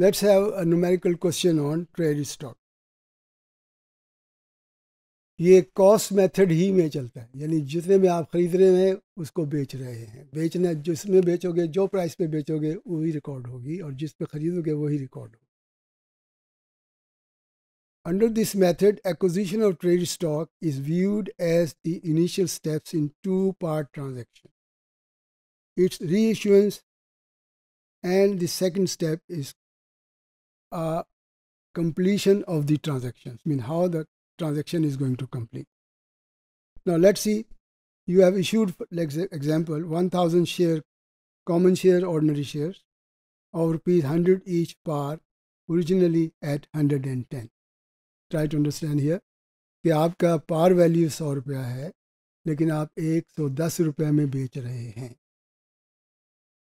Let's have a numerical question on trade stock ये cost method ही में चलता है यानी जितने में आप ख़रीद रहे हैं उसको बेच रहे हैं बेचना जिसमें बेचोगे जो प्राइस पे बेचोगे वही रिकॉर्ड होगी और जिस पे ख़रीदोगे वही रिकॉर्ड होगी under this method acquisition of trade stock is viewed as the initial steps in two part transaction it's re and the second step is uh, completion of the transactions, I mean how the transaction is going to complete. Now let's see, you have issued, say, example, 1000 share, common share, ordinary shares of rupees 100 each par originally at 110. Try to understand here कि आपका par value is रुपया है लेकिन आप एक सौ दस रुपये में बेच रहे हैं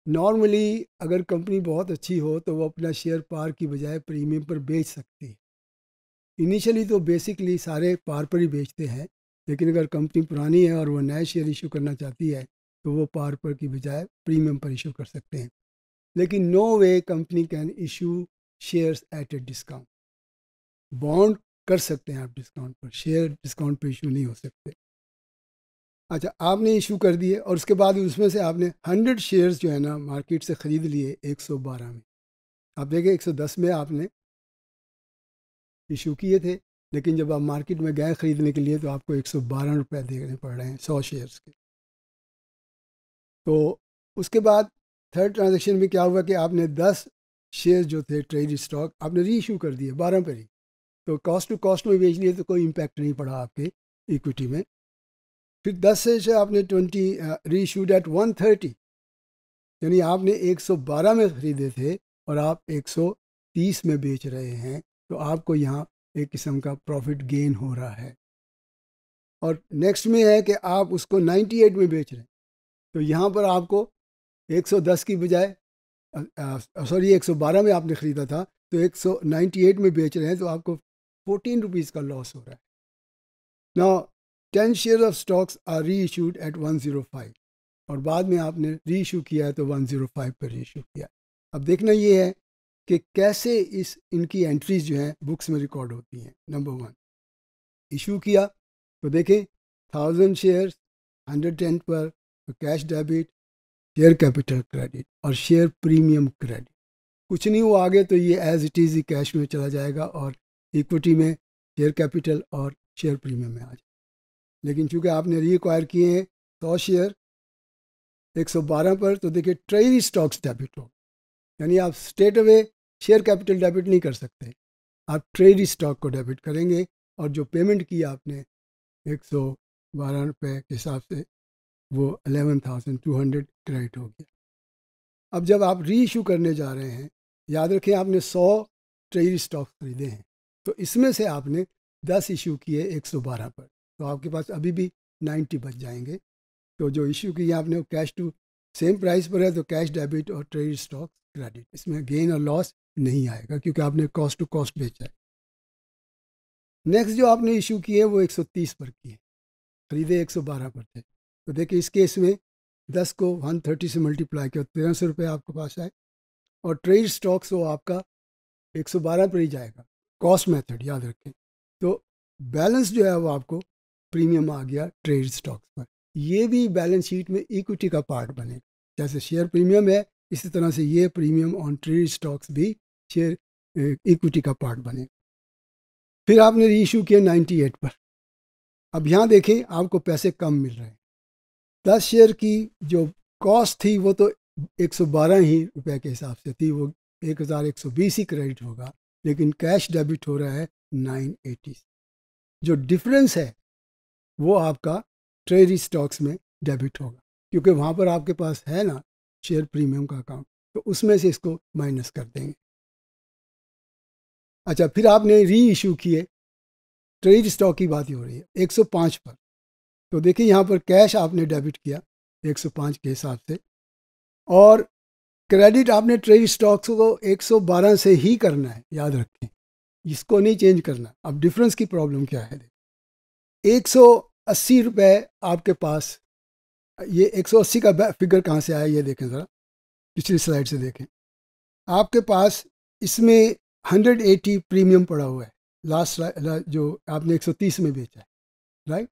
नॉर्मली अगर कंपनी बहुत अच्छी हो तो वो अपना शेयर पार की बजाय प्रीमियम पर बेच सकती है इनिशियली तो बेसिकली सारे पार पर ही बेचते हैं लेकिन अगर कंपनी पुरानी है और वो नए शेयर इशू करना चाहती है तो वो पार पर की बजाय प्रीमियम पर इशू कर सकते हैं लेकिन no way company can issue shares at a discount bond कर सकते हैं आप डिस्काउंट पर शेयर डिस्काउंट पर इशू नहीं हो सकते अच्छा आपने इशू कर दिए और उसके बाद उसमें से आपने हंड्रेड शेयर्स जो है ना मार्केट से ख़रीद लिए एक सौ बारह में आप देखें एक सौ दस में आपने इशू किए थे लेकिन जब आप मार्केट में गए ख़रीदने के लिए तो आपको एक सौ बारह रुपये देने पड़ रहे हैं सौ शेयर्स के तो उसके बाद थर्ड ट्रांजेक्शन में क्या हुआ कि आपने दस शेयर जो थे ट्रेड स्टॉक आपने री इशू कर दिए बारह पर ही तो कॉस्ट टू कॉस्ट में बेच लिए तो कोई इम्पैक्ट नहीं पड़ा आपके इक्विटी में फिर दस से आपने twenty reissued at one thirty यानी आपने एक सौ बारह में ख़रीदे थे और आप एक सौ तीस में बेच रहे हैं तो आपको यहाँ एक किस्म का प्रॉफिट गेन हो रहा है और नेक्स्ट में है कि आप उसको नाइन्टी एट में बेच रहे हैं तो यहाँ पर आपको एक सौ दस की बजाय सॉरी एक सौ बारह में आपने ख़रीदा था तो एक सौ नाइन्टी एट में बेच रहे हैं तो आपको फोर्टीन रुपीज़ का लॉस हो रहा है ना ten share of stocks are reissued at one zero five और बाद में आपने री इशू किया है तो वन ज़ीरो फाइव पर री इशू किया अब देखना ये है कि कैसे इस इनकी एंट्रीज जो हैं बुक्स में रिकॉर्ड होती हैं नंबर वन इशू किया तो देखें थाउजेंड शेयर हंड्रेड टेन पर तो cash debit share capital credit और शेयर प्रीमियम क्रेडिट कुछ नहीं हुआ आगे तो ये एज इट इज़ ही कैश में चला जाएगा और इक्विटी में शेयर कैपिटल और शेयर प्रीमियम में आ जाएगा लेकिन चूंकि आपने रिक्वायर किए हैं सौ शेयर एक सौ बारह पर तो देखिए ट्रेरी स्टॉक्स डेबिट हो यानी आप straight away share capital debit नहीं कर सकते आप ट्रेरी स्टॉक को डेबिट करेंगे और जो पेमेंट किया आपने एक सौ बारह रुपये के हिसाब से वो eleven thousand two hundred credit हो गया अब जब आप री इशू करने जा रहे हैं याद रखें आपने सौ ट्रेरी स्टॉक खरीदे हैं तो इसमें से आपने दस इशू किए एक सौ बारह पर तो आपके पास अभी भी नाइन्टी बच जाएंगे तो जो इश्यू किया आपने कैश टू सेम प्राइस पर है तो कैश डेबिट और ट्रेड स्टॉक क्रेडिट इसमें गेन और लॉस नहीं आएगा क्योंकि आपने कॉस्ट टू कॉस्ट बेचा है नेक्स्ट जो आपने इशू किए वो 130 पर किए खरीदे 112 पर थे तो देखिए इस केस में 10 को 130 से मल्टीप्लाई किया तो तेरह सौ रुपये आपके पास आए और ट्रेड स्टॉक्स वो आपका 112 पर ही जाएगा कॉस्ट मेथड याद रखें तो बैलेंस जो है वो आपको प्रीमियम आ गया ट्रेड स्टॉक्स पर ये भी बैलेंस शीट में इक्विटी का पार्ट बने जैसे शेयर प्रीमियम है इसी तरह से ये प्रीमियम ऑन ट्रेड स्टॉक्स भी शेयर इक्विटी का पार्ट बने फिर आपने री इशू किया 98 पर अब यहाँ देखें आपको पैसे कम मिल रहे हैं दस शेयर की जो कॉस्ट थी वो तो बारह ही रुपए के हिसाब से थी वो बीस ही क्रेडिट होगा लेकिन कैश डेबिट हो रहा है एटी जो डिफरेंस है वो आपका ट्रेजरी स्टॉक्स में डेबिट होगा क्योंकि वहाँ पर आपके पास है ना शेयर प्रीमियम का अकाउंट तो उसमें से इसको माइनस कर देंगे अच्छा फिर आपने री इशू किए ट्रेड स्टॉक की बात ही हो रही है 105 पर तो देखिए यहाँ पर कैश आपने डेबिट किया 105 के हिसाब से और क्रेडिट आपने ट्रेड स्टॉक्स को 112 से ही करना है याद रखें इसको नहीं चेंज करना अब डिफरेंस की प्रॉब्लम क्या है 100 अस्सी रुपये आपके पास ये एक सौ अस्सी का फिगर कहाँ से आया ये देखें ज़रा पिछली स्लाइड से देखें आपके पास इसमें हंड्रेड एटी प्रीमियम पड़ा हुआ है लास्ट जो आपने एक सौ तीस में बेचा है राइट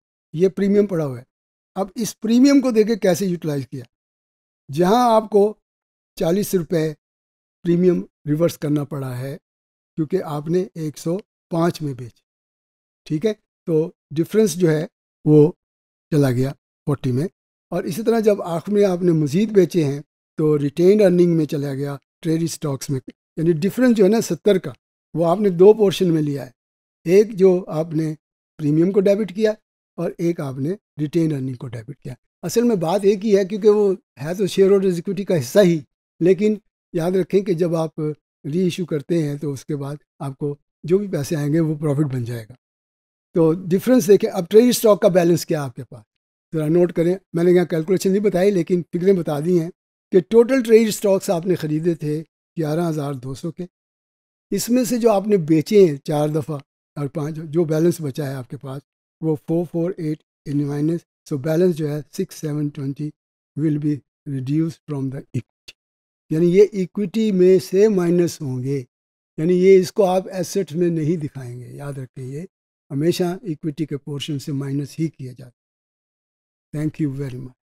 ये प्रीमियम पड़ा हुआ है अब इस प्रीमियम को देखें कैसे यूटिलाइज किया जहाँ आपको चालीस रुपये प्रीमियम रिवर्स करना पड़ा है क्योंकि आपने एक सौ पाँच में बेचा ठीक है तो डिफरेंस जो है वो चला गया फोर्टी में और इसी तरह जब आँख में आपने मज़ीद बेचे हैं तो रिटेन अर्निंग में चला गया ट्रेड स्टॉक्स में यानी डिफरेंस जो है ना सत्तर का वो आपने दो पोर्शन में लिया है एक जो आपने प्रीमियम को डेबिट किया और एक आपने रिटेन अर्निंग को डेबिट किया असल में बात एक ही है क्योंकि वो है तो शेयर और इक्विटी का हिस्सा ही लेकिन याद रखें कि जब आप री इशू करते हैं तो उसके बाद आपको जो भी पैसे आएंगे वो प्रॉफिट बन जाएगा तो डिफरेंस देखें अब ट्रेजरी स्टॉक का बैलेंस क्या है आपके पास ज़रा नोट करें मैंने यहाँ कैलकुलेशन नहीं बताई लेकिन फिक्रें बता दी हैं कि टोटल ट्रेड स्टॉक्स आपने ख़रीदे थे ग्यारह हज़ार दो सौ के इसमें से जो आपने बेचे हैं चार दफ़ा और पाँच जो बैलेंस बचा है आपके पास वो four four eight in minus so balance जो है six seven twenty will be reduce from the equity यानी ये इक्विटी में से माइनस होंगे यानी ये इसको आप एसेट्स में नहीं दिखाएंगे याद रखें ये हमेशा इक्विटी के पोर्शन से माइनस ही किया जाता है थैंक यू वेरी मच